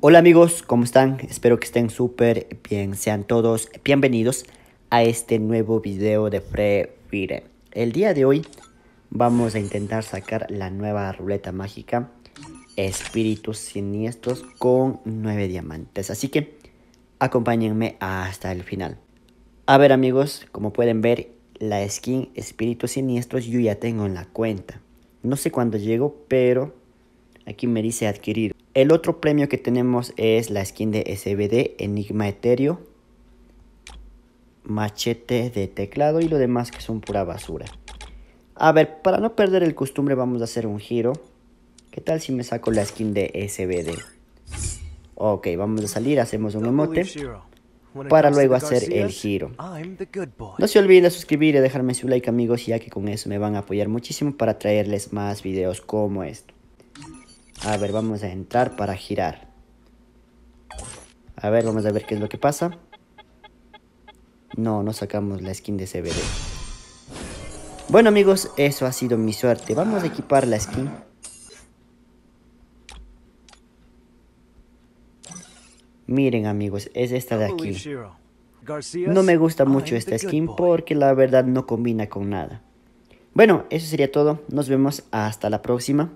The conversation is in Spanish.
Hola amigos, ¿cómo están? Espero que estén súper bien. Sean todos bienvenidos a este nuevo video de Free Fire. El día de hoy vamos a intentar sacar la nueva ruleta mágica Espíritus Siniestros con 9 diamantes. Así que acompáñenme hasta el final. A ver amigos, como pueden ver, la skin Espíritus Siniestros yo ya tengo en la cuenta. No sé cuándo llego, pero aquí me dice adquirir. El otro premio que tenemos es la skin de SBD, Enigma Etéreo, machete de teclado y lo demás que son pura basura. A ver, para no perder el costumbre vamos a hacer un giro. ¿Qué tal si me saco la skin de SBD? Ok, vamos a salir, hacemos un emote para luego hacer el giro. No se olviden de suscribir y dejarme su like amigos ya que con eso me van a apoyar muchísimo para traerles más videos como este. A ver, vamos a entrar para girar. A ver, vamos a ver qué es lo que pasa. No, no sacamos la skin de CBD. Bueno amigos, eso ha sido mi suerte. Vamos a equipar la skin. Miren amigos, es esta de aquí. No me gusta mucho esta skin porque la verdad no combina con nada. Bueno, eso sería todo. Nos vemos hasta la próxima.